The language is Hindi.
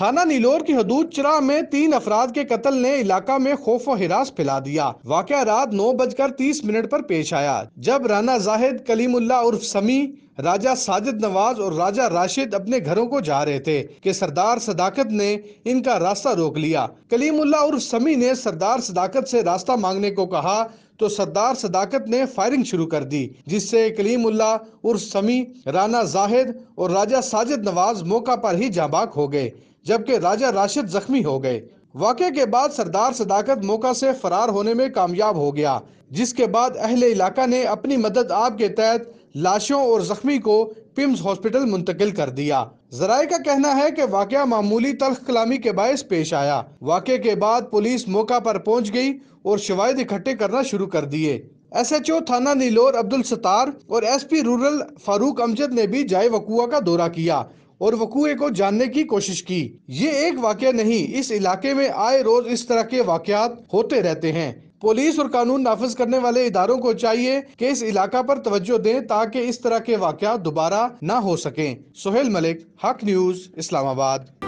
थाना नीलोर की हदूद चरा में तीन अफराद के कत्ल ने इलाका में खौफ और हिरास फैला दिया वाक़ रात नौ बजकर तीस मिनट आरोप पेश आया जब राना जाहिद कलीमुल्ला उर्फ समी राजा साजिद नवाज और राजा राशिद अपने घरों को जा रहे थे कि सरदार सदाकत ने इनका रास्ता रोक लिया कलीमुल्ला उर्फ समी ने सरदार सदाकत से रास्ता मांगने को कहा तो सरदार सदाकत ने फायरिंग शुरू कर दी जिससे कलीमुल्ला उर्फ समी राना जाहिद और राजा साजिद नवाज मौका पर ही जाबाक हो गए जबकि राजा राशिद जख्मी हो गए वाक़े के बाद सरदार सदाकत मौका से फरार होने में कामयाब हो गया जिसके बाद अहले इलाका ने अपनी मदद आप के तहत लाशों और जख्मी को पिम्स हॉस्पिटल मुंतकिल कर दिया जराये का कहना है कि वाक़ मामूली तलख कलामी के बायस पेश आया वाक़े के बाद पुलिस मौका पर पहुंच गई और शवायद इकट्ठे करना शुरू कर दिए एस एच ओ थाना नीलोर अब्दुल सतार और S P rural Farooq Amjad ने भी जाय वकुआ का दौरा किया और वकूए को जानने की कोशिश की ये एक वाक्य नहीं इस इलाके में आए रोज इस तरह के वाकयात होते रहते हैं पुलिस और कानून नाफिज करने वाले इदारों को चाहिए कि इस इलाका पर तवज्जो दें ताकि इस तरह के वाकयात दोबारा ना हो सकें सोहेल मलिक हक न्यूज इस्लामाबाद